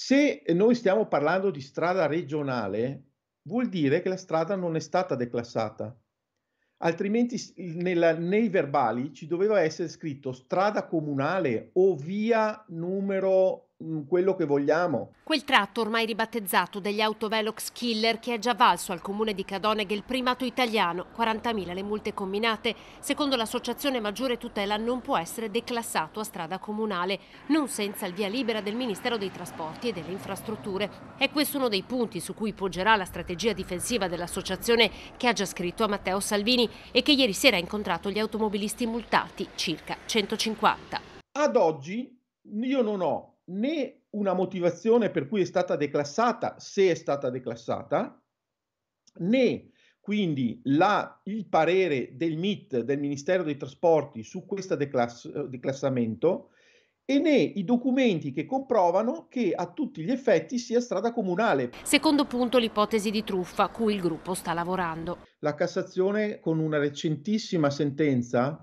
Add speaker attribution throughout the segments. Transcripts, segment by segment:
Speaker 1: Se noi stiamo parlando di strada regionale, vuol dire che la strada non è stata declassata. Altrimenti nella, nei verbali ci doveva essere scritto strada comunale o via numero Mm, quello che vogliamo.
Speaker 2: Quel tratto ormai ribattezzato degli autovelox killer che è già valso al comune di Cadoneghe il primato italiano, 40.000 le multe combinate, secondo l'associazione Maggiore Tutela non può essere declassato a strada comunale, non senza il via libera del Ministero dei Trasporti e delle Infrastrutture. È questo uno dei punti su cui poggerà la strategia difensiva dell'associazione che ha già scritto a Matteo Salvini e che ieri sera ha incontrato gli automobilisti multati, circa 150.
Speaker 1: Ad oggi io non ho né una motivazione per cui è stata declassata, se è stata declassata, né quindi la, il parere del MIT, del Ministero dei Trasporti, su questo declass, declassamento e né i documenti che comprovano che a tutti gli effetti sia strada comunale.
Speaker 2: Secondo punto l'ipotesi di truffa a cui il gruppo sta lavorando.
Speaker 1: La Cassazione con una recentissima sentenza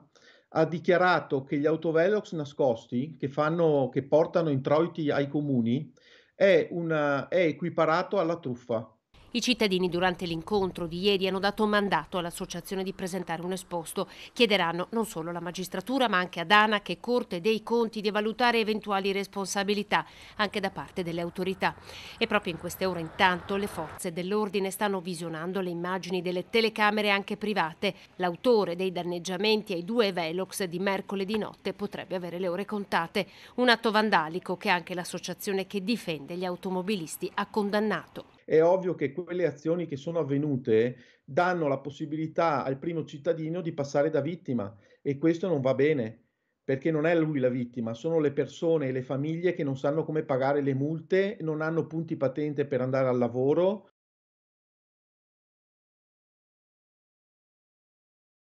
Speaker 1: ha dichiarato che gli autovelox nascosti che, fanno, che portano introiti ai comuni è, una, è equiparato alla truffa
Speaker 2: i cittadini durante l'incontro di ieri hanno dato mandato all'associazione di presentare un esposto. Chiederanno non solo alla magistratura ma anche ad ANAC e Corte dei Conti di valutare eventuali responsabilità anche da parte delle autorità. E proprio in queste ore intanto le forze dell'ordine stanno visionando le immagini delle telecamere anche private. L'autore dei danneggiamenti ai due Velox di mercoledì notte potrebbe avere le ore contate. Un atto vandalico che anche l'associazione che difende gli automobilisti ha condannato
Speaker 1: è ovvio che quelle azioni che sono avvenute danno la possibilità al primo cittadino di passare da vittima e questo non va bene perché non è lui la vittima, sono le persone e le famiglie che non sanno come pagare le multe, non hanno punti patente per andare al lavoro,